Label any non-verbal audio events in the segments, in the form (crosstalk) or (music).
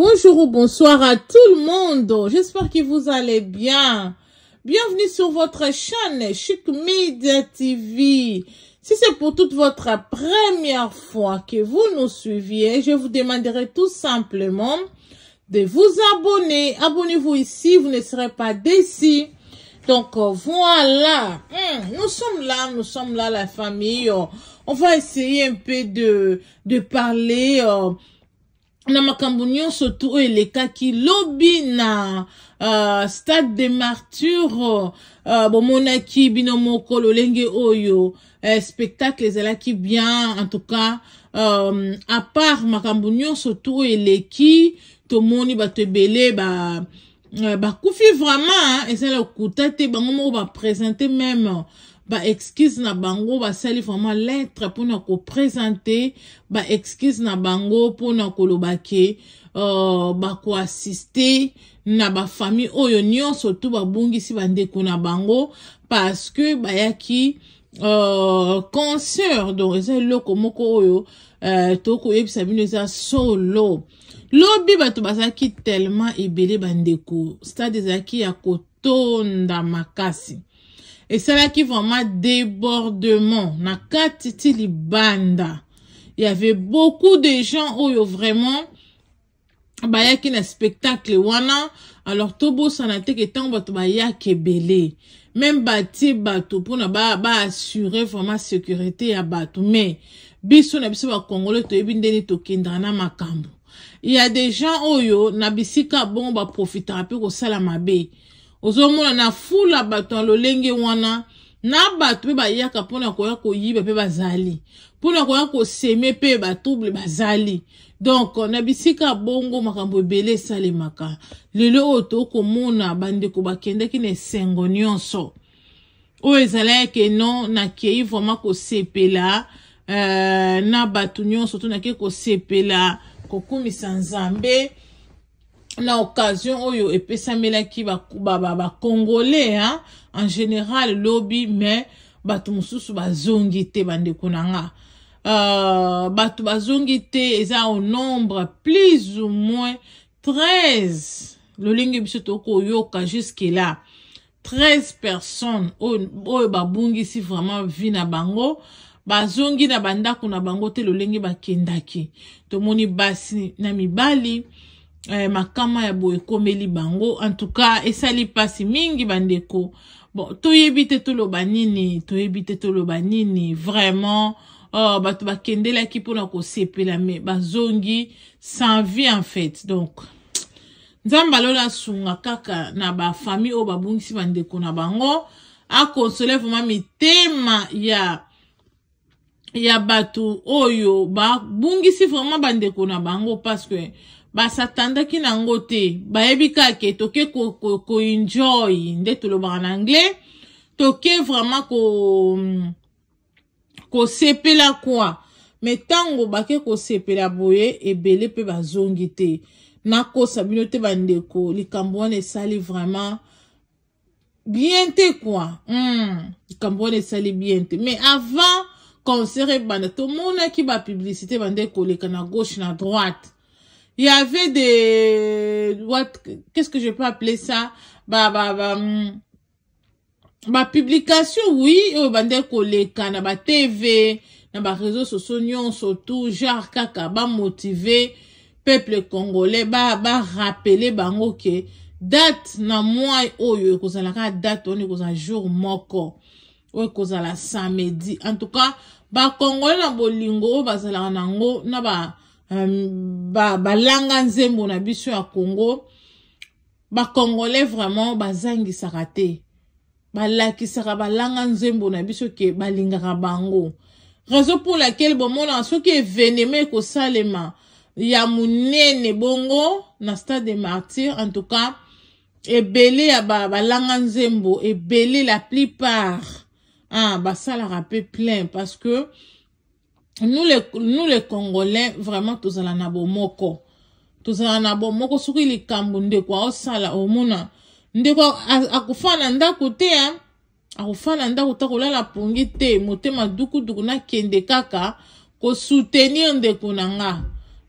Bonjour ou bonsoir à tout le monde. J'espère que vous allez bien. Bienvenue sur votre chaîne Chic Media TV. Si c'est pour toute votre première fois que vous nous suiviez, je vous demanderai tout simplement de vous abonner. Abonnez-vous ici, vous ne serez pas déçus. Donc euh, voilà, hmm, nous sommes là, nous sommes là la famille. Euh, on va essayer un peu de, de parler euh, na makambo nyonso tu oyo elekaki lobi na uh, stade de martyre uh, bomonaki bino moko lolenge oyo uh, spectacle ezalaki bien en tout cas um, euh, a part makambo nyonso tu oyo eleki tomoni bato ebele ba uh, bakufi vraiment ezala okuta te bango moko bapresente meme baexcuse na bango basali vraiment lettre mpona kopresente baexcuse na bango mpona koloba ke uh, bakoassiste na bafamille oyo nyonso to babungisi bandeko na bango parce que bayaki uh, concert donc eza eloko moko oyo uh, tokoyebisa bino eza solo lobi bato bazalaki tellement ebele bandeko stade ezalaki ya kotonda makasi esalaki vraiment débordement na kati ti libanda il y avait beaucoup de gens oyo vraiment bayaki na spectacle wana alors tobosana te ke ntango bato bayaki ebele même batie bato mpona baassurer ba vraiment sécurité ya bato mais biso na biso bakongole toyebi ndeni tokendaka na makambo ya des gens oyo na bisika bongo baprofitaka mpe kosala mabe ozomona na fula bato ya lolenge wana na bato mpe bayaka mpona koya koyiba mpe bazali mpona koya koseme mpe batrouble bazali donk na bisika bongo makambo ebele esalemaka lelo oyo tokomona bandeko bakendaki na esengo nyonso oyo ezalaki non nakei vraimen kosepela euh, na bato nyonso to nakei kosepela kokumisa nzambe na occasion oyo epesamelaki bacongolais ba, ba, ba en général lobi mais bato mosusu bazongi te bandeko na nga uh, bato bazongi te eza au nombre plus ou moins 13 lolenge biso tokoyoka jusque là 13 personnes oyo babungisi vraiment vi na bango bazongi na bandako na bango te lolenge bakendaki tomoni basi na mibali eh, makama ya boye ekomeli bango antuka esali mpasi mingi bandeko bon toyebi te toloba nini toyebi te toloba nini vraiment oh, bato bakendelaki mpona kosepela me bazongi sans vie en fait donc nzambe alola asunga kaka na bafamille oyo babungisi bandeko na bango akonsole vraimen mitema ya ya bato oyo babungisi vraiment bandeko na bango parce que basatandaki nango te bayebi kake toke koenjoy ko, ko nde tolobaka na anglais toke vraiment kosepela ko kwa me ntango bake kosepela boye ebele mpe bazongi te nakosa bino te bandeko likambo wana esali vraiment bien te kwa mm. likambo wana esali bien te mais avant concert ebanda tomonaki bapiblicité bande koleka na gauche na droite il y avait des what qu'est-ce que je peux appeler ça bah bah bah hum, ma publication oui oyo bandeli koleka na TV na réseau sociaux non surtout genre kaka motivé peuple congolais bah ba bango que date na mwa oyo la date jour moko oyo la samedi en tout cas na bolingo na ba bah euh, balanga langa nzembo na biso ya congo congolais vraiment bazangisaka ba ba balanga nzembo na biso ke balingaka bango raison pour laquelle bomonaka soki y salema ya ne bongo na stade de martyr en tout cas ebele ya balanga ba et belé la plupart ah, l'a rapé plein parce que nous les nous les congolais vraiment tozala na bomoko tozala na bomoko soki likambo ndeko aosala omona ndeko akofaa na ndako te akofaa na ndako ta kolala pongi te motema dukuduku nakende kaka kosoutenir ndeko na nga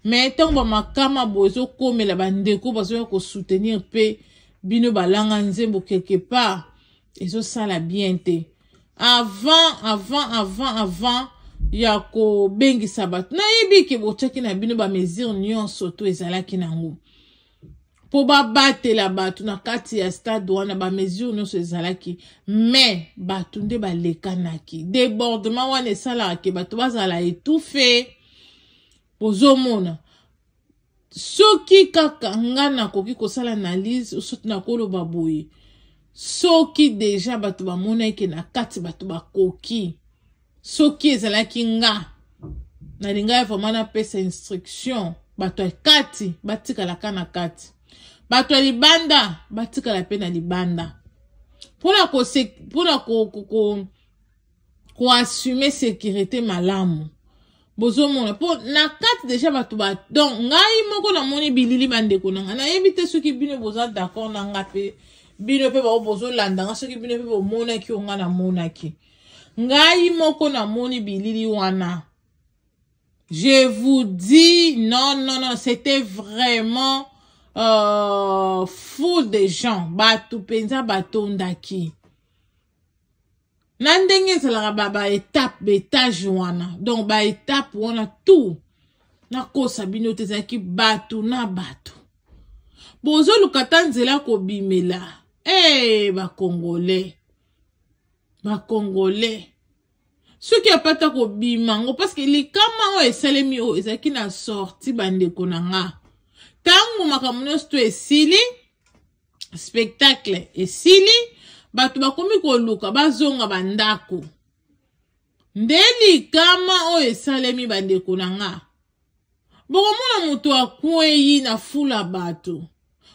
me ntango bamakama bo ezokomela bandeko bazoya kosoutenir mpe bino balanga nzembo quelque part ezosala bien te avant avant avant avant ya kobengisa bato nayebi ke botyaki na bino bamesure nyonso to ezalaki nango mpo babatela bato na kati ya stade wana bamesure nyonso ezalaki me bato nde balekanaki debordement wana esalaka ke bato bazala etufe bozomona soki kaka nga nakoki kosala analyse soki nakoloba boye soki deja bato bamonaki na kati bato bakoki soki ezalaki nga nalingai vraimen napesa instruction bato ya kati batikalaka na kati bato ya libanda batikala mpe na libanda mpona koasume ko, ko, ko, ko sécurité malamu bozomona mpo na kati deja bato ba donc ngai moko namoni bilili bandeko na ngai nayebi te soki bino boza d'accord na nga mpe bino mpe bao bozolanda nga soki bino mpe bomonaki onga namonaki ngai moko namoni bilili wana je vous dis non non non c'était vraiment euh, foule de gens bato mpenza batondaki na ndenge ezalaka baetape baetage wana donc baetape wana tout nakosa bino te ezalaki bato na bato bozoluka ta nzela kobimela e eh, hey, bakongole bakongole soki apata kobima yango parceke likama oyo esalemi oyo oh, ezalaki na sorti bandeko na nga ntango makambo nyonso to esili spectacle esili bato bakomi koluka bazonga bandako nde likama oyo oh, esalemi bandeko na nga bokomona moto akwei na fula bato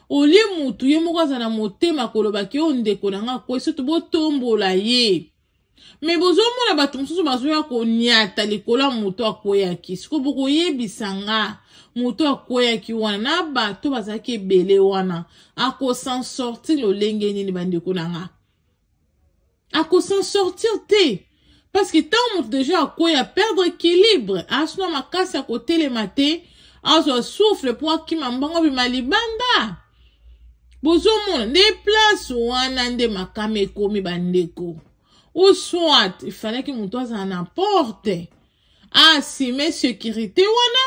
olie motu ye moko aza na motema kolobaki oyo ndeko na nga kwesi tobotombola ye me bozomona bato mosusu bazoya koniata likolo ya moto akweyaki sikoyo bokoyebisa nga moto akweyaki wana na bato bazalaki ebele wana akosan sortir lolenge nini bandeko na nga akosan sortir te parceke ntango moto deja akweya perdre équilibre asuna makasi akotelema te azwa souffle mpo akima mbango bima libanda bozomona nde place wana nde makama ekomi bandeko ou soit ifalaki moto azala na porte asime ah, sécurité wana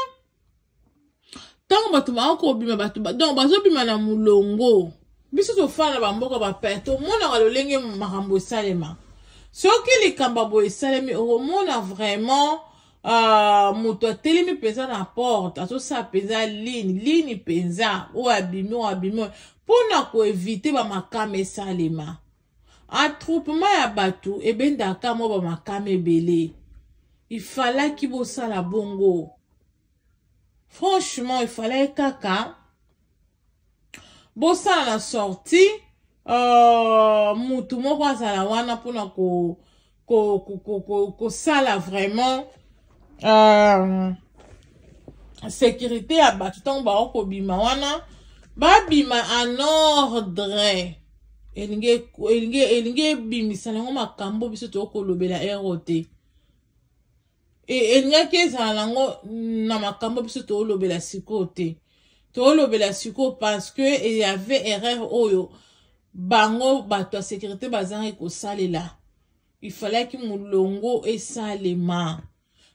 ntango bato bakobima bato donc bazobima na molongo biso tofana na bamboka bapaya tomonaka lolenge makambo esalema soki likambo boye esalemi okomona vraiment uh, moto atelemi mpenza na porte azosala mpenza lini lini mpenza oyo abimi oyo abimi mpo na koevite bamakama esalema atroupema ya bato ebendaka mwa bamakama ebele efalaki bosala bongo franchement efalaki kaka bosala na sorti uh, mutu moko azala wana mpona kosala ko, ko, ko, ko, ko vraiment uh, sécurité ya bato ntango bao kobima wana babima en ordre elingi elingi elingi ebimisa nango makambo biso tokolobela ero te e, elingaki ezala nango na makambo biso tolobela sikoyo te tolobela sikoyo parce que eyave erreur oyo bango bato ya sécurité bazangi kosalela ifalaki molongo esalema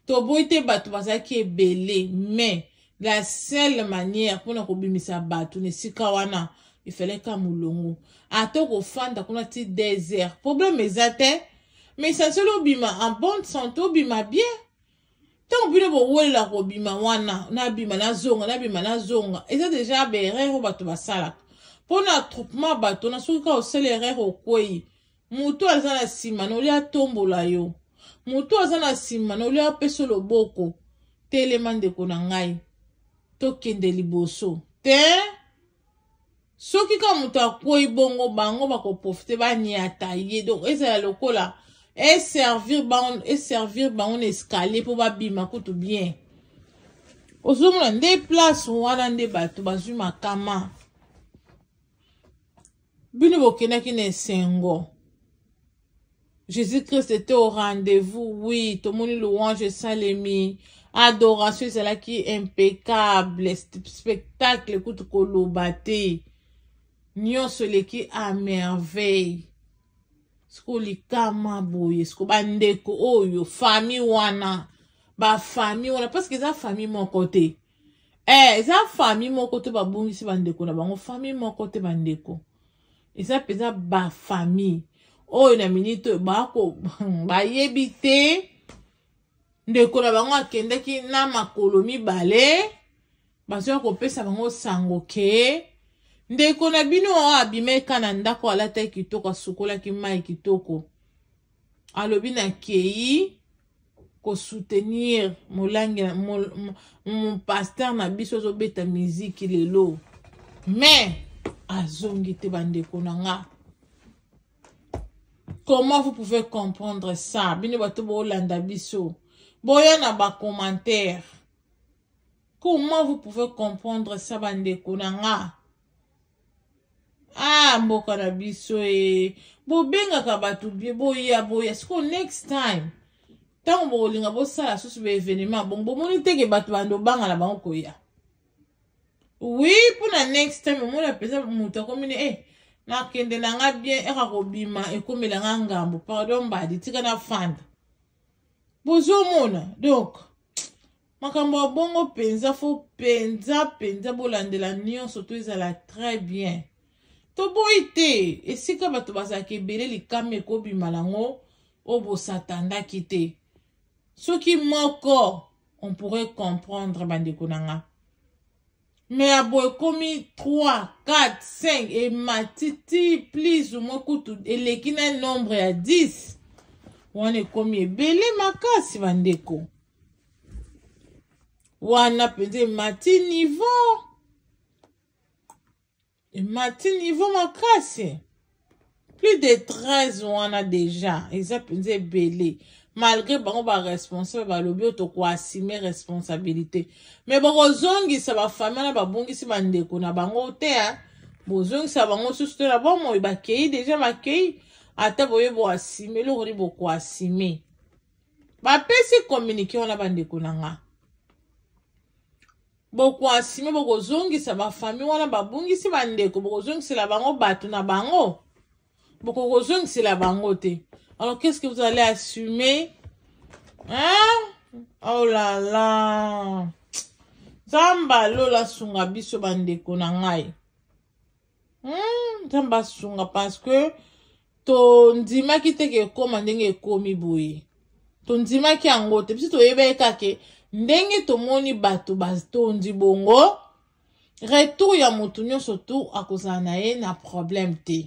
toboyi te bato bazalaki ebele mais la seule manière mpona kobimisa bato na esika wana efeleka molongo ata kofanda kuna ti désert problème eza te mais essentiel obima en bonne santé obima bien ntango bino bowelela kobima wana nabima nazonga nabima nazonga eza deja baerreur oyo bato basalaka mpona attroupement bato na soki kaka osala erreur okwei motu aza na nsima na olia atombola yo motu aza na nsima na olia apesa loboko telema ndeko na ngai tokende liboso te soki ka moto akwei bongo bango bakoprofite baniata ye donk ezala lokola eservir eh, bango eservir eh, bango na escalier mpo babima kutu bien ozomona nde place wana nde bato bazwi makama bino bokendaki na esengo jésus christ ete au rendez-vous wi tomoni louange esalemi adoration ezalaki impeccable spectacle ekuti koloba te nyonso eleki a merveille siko likama boye siko bandeko oyo oh, fami wana bafami wana parceke eza fami moko te eh, eza fami moko te babongisi bandeko na bango fami moko te bandeko eza mpenza bafami oyo na minite oyo (laughs) bayebi te ndeko na bango akendaki na makolo mibale bazwa kopesa bango sango ke ndeko na bino oyo abimeka na ndako alatai kitoko asukolaki mai kitoko alobi na kei kosoutenir molangi mopaster na biso azobeta miziki lelo me azongi te bandeko na nga comment vous pouvez comprendre ça bino bato boolanda biso boya na bacommentaire comment vous pouvez comprendre ça bandeko na nga ah mboka na biso e bobengaka bato bie boya boya siko next time ntango bokolinga bosala susu baevenema bongo bomoni teke bato bando bangala bango koya wi mpona next time omoni mpenza moto akomini e eh, nakende na nga bien eka kobima ekomelanga ngambo pardon mbadi tika na fanda bozomona donc makambo ya bongo mpenza fo mpenza mpenza bolandela nyonso to ezala très bien toboyi te esika bato bazalaka ebele likama ekobima lango oyo bosatandaki te soki moko on pourrait comprendre bandeko na nga me ya boye ekomi 3 4 5 ematiti plus ou moins kutu eleki na nombre ya 10 wana ekomi ebele makasi bandeko wana mpenza emati niveau emati niveau makasi plus de 13 wana deja eza mpenza ebele malgré bango baresponsable balobi oyo tokoasime responsabilité me bakozongisa bafami wana babongisi bandeko na bango te bozongisa bango susu te na bomoi bakei deja bakei ata boyeba asime eloko ni boko asime bapesi kominike wana bandeko na nga boko asime bokozongisa bafami wana babungisi bandeko bokozongisela bango bato na bango bokokozongisela bango te alors qu'est ce que vous allez assumer hein? oh la la nzambe alola asunga biso bandeko na ngai nzambe hmm? asunga parce que tondimaki te ke ekóma ndenge ekómi boye tondimaki yango te biso toyebeka ke ndenge tomoni bato batondi bongo retour ya motu nyonso tu akozala na ye na problème te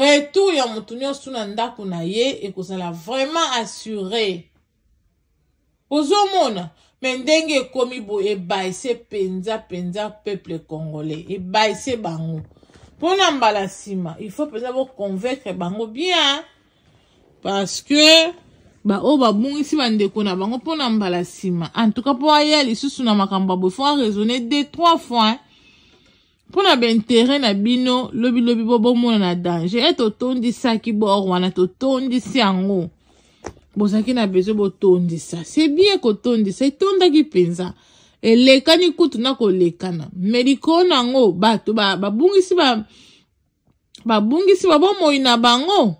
retour ya motu nyonso na ndako na ye ekozala vraiment assuré ozomona me ndenge ekomi boye ebaise mpenza mpenza peuple congolais ebaise bango mpona mbala nsima il faut mpenza boconvaincre bango bien parce que baoyo babongisi bandeko na bango mpona mbala nsima antouka mpo aya lisusu na makambo ya bofo araisonne de trois fois mpona baintere na bino lobilobi bo bomona na danger ete otondisaki bor wana totondisi yango bozalaki na besoin botondisa se bien kotondisa etondaki mpenza elekani kutu na kolekana me likolo na yango bato babungisi ba, babungisi babomoi na bango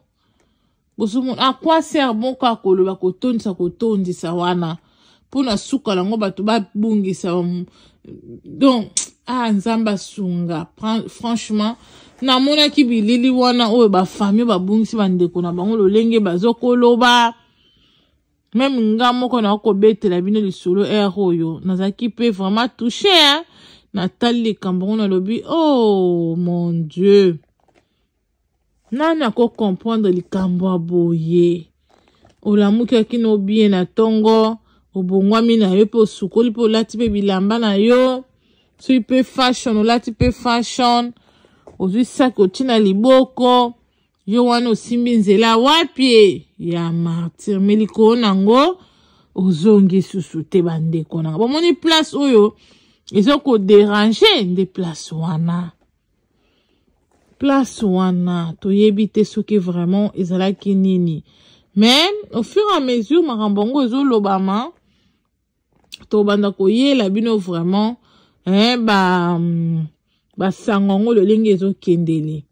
bozomona akwa ser moko akoloba kotondisa kotondisa wana mpona suka nango bato babungisa donc ah nzambe asunga franchement namonaki bilili wana oyo bafamio babungisi bandeko na bango lolenge bazokoloba meme nga moko na kobetela bino lisolo aire oyo nazalaki mpe vraiment touche e natali likambo ngo nalobi o oh, mon dieu nani akocomprendre likambo ya boye olamukaki na obie na ntongo obongwami na yo mpe osukoli mpe olati mpe bilamba na yo soki mpe fashion olati mpe fashion ozwi saki oti na liboko yo wana osimbi nzela wapi e ya martyre me likolo nango ozongi susu te bandeko nanga bomoni place oyo ezokoderange nde place wana place wana toyebi te soki vraiment ezalaki nini mais au fur et à mesure makambo yango ezolobama tobanda koyela bino vraiment eh, basango ba yango lolenge ezokendele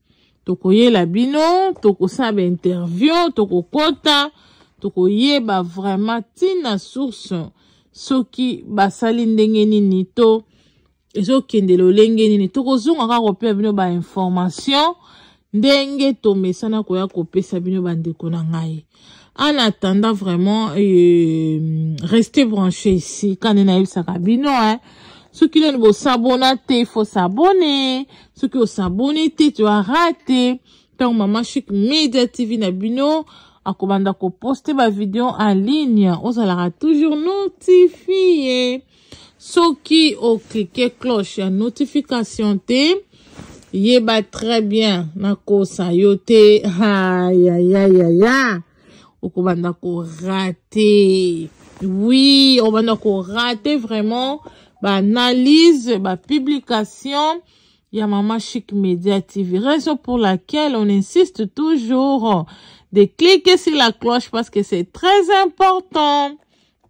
tokoyela bino tokosala bainterview tokokɔta tokoyeba vraiment ntina source soki basali ndenge nini to ezokendela olenge nini tokozonga kaka kopesa bino bainformation ndenge tomesana koya kopesa bino bandeko na ngai en attendant vraiment euh, restez branché ici kande nayebisaka bino eh? soki lelo bosabona te fo sabone soki osaboni te toara te ntango mama chic media tv na bino akobanda koposte bavideo en ligne ozalaka toujours notifie soki oklike cloche ya notification te yeba très bien nakosa yo te ayayayaya okobanda korate oui okobanda korate vraiment ba publication, ya maman Chic Media Raison pour laquelle on insiste toujours de cliquer sur la cloche parce que c'est très important.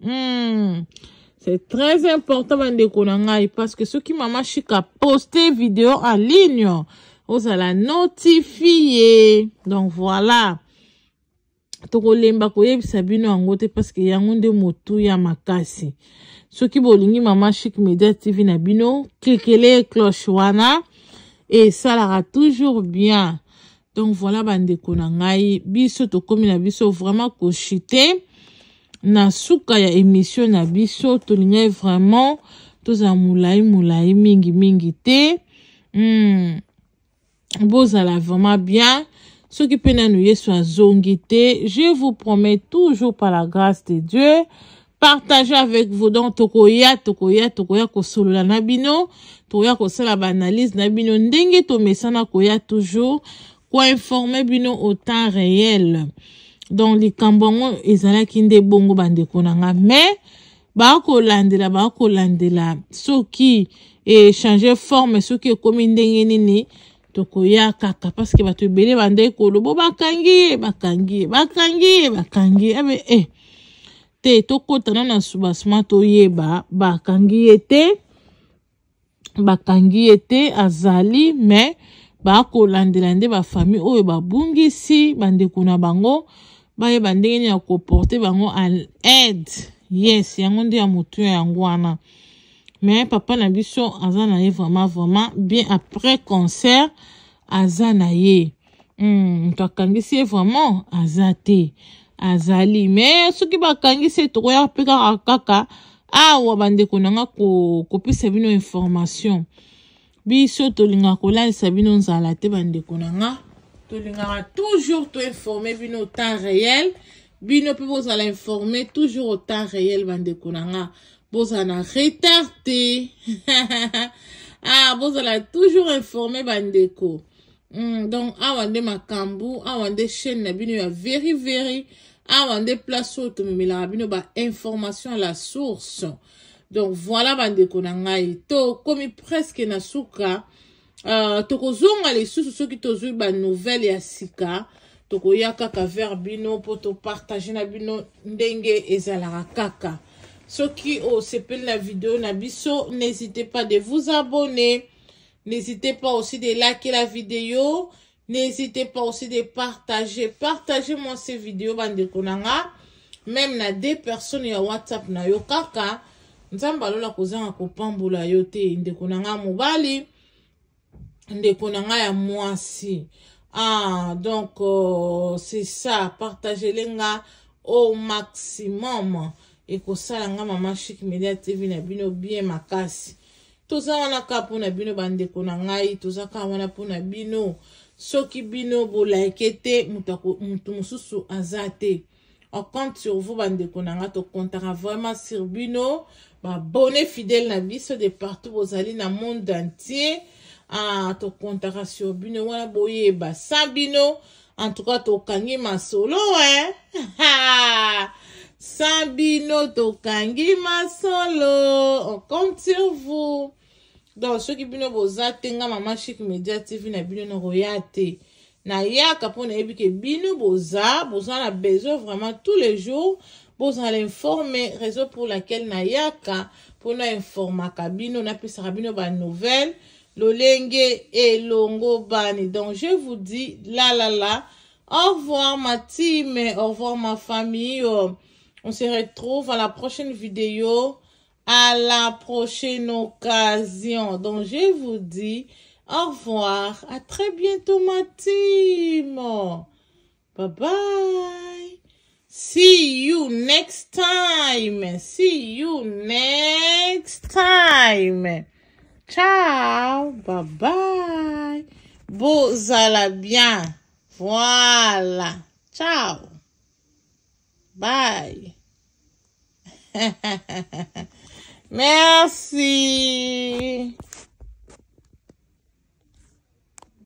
Hmm. C'est très important, parce que ceux qui maman Chic a posté vidéo en ligne, vous l'a notifier. Donc voilà. tokolemba bino te a un de motu ya makasi soki bolingi mama chic media tv na bino klikele cloche wana esalaka toujours bien donc voilà bandeko na ngai biso na biso vraiment kochite na suka ya émission na biso tolingai vraiment tozala molai mingi mingi, te mm. bozala vraiment bien soki mpe nanu yesu azongi te je vous promets toujours par la grâce de dieu partager avec vous donc tokoya tokoya tokoya kosolola la bino tokoya kosala baanalyse banalise bino ndenge tomesana koya toujours informer bino au temps réel donc likambo yango ezalaki nde bongo bandeko na nga mais la bakolandela soki echange forme soki ekomi ndenge nini tokoya kaka parceke tu ebele bandeko bande bakangi ye bakangi ye bakangi bakangi ye ah, eh, te tokɔtana na basuma toyeba bakangi ye te bakangi ye te azali me bakolandela nde bafamille oyo babungisi bandeko na bango bayeba ndenge nini ya koporte bango aide yes yango nde ya motu ya yango wana me papa na biso aza na ye vraiment vraiment bien après concert aza na ye moto mm, akangisi ye vraiment aza te azali me soki bakangi se tokoya mpe kaka kaka awa bandeko na nga kopesa bino information biso tolingaka kolalisa bino nzala te bandeko na nga tolingaka toujours toinforme bino au temps réel bino mpe bozala informe toujours au temps réel bandeko na nga bozala na retard te (laughs) ah bozala toujours informe bandeko mm, donc awa nde makambu awa nde chaîne na bino ya very very awa nde place oyo tomemelaka bino bainformation ya la source donc voilà bandeko na ngai tokómi presque na suka uh, tokozonga lisusu soki tozwi banouvelle ya sika tokoya kaka vers bino mpo topartage na bino ndenge ezalaka kaka soki osepeli na video na biso n'hésitez pas de vous abonner N'hésitez pas aussi de liker la vidéo. N'hésitez pas aussi de partager. Partagez-moi ces vidéos, bande konanga. Même na deux personnes ya WhatsApp na yo kaka. la kuzanga kozanga kopambola yo te ndeko nanga ya mwasi. Ah, donc euh, c'est ça, partagez-les au maximum. Et que ça, la maman chic média TV n'a bien makasi. toza wana ka mpona bino bandeko na ngai toza ka wana mpona bino soki bino bolaike te moto mosusu aza te on compte sur vous bandeko na ngai tokontaka vraiment sur bino babone fidèle na biso de partout bozali na monde entier ah, tokontaka sur bino wana boyeba sa bino en tout cas tokangi masolo e eh? sa bino tokangi masolo on compte sur vous donc qui bino boza tenga maman mama média media tv na bino no royate na nayaka mpo nayebi ke bino boza boza na besoin vraiment tous les jours boza l'informer réseau pour laquelle nayaka mpona informaka bino napesaka Le nouvelles lolenge longo bani donc je vous dis la la la au revoir ma team au revoir ma famille on se retrouve dans la prochaine vidéo à la prochaine occasion. Donc, je vous dis au revoir. À très bientôt, ma team. Bye bye. See you next time. See you next time. Ciao. Bye bye. Vous allez bien. Voilà. Ciao. Bye. (laughs) Merci.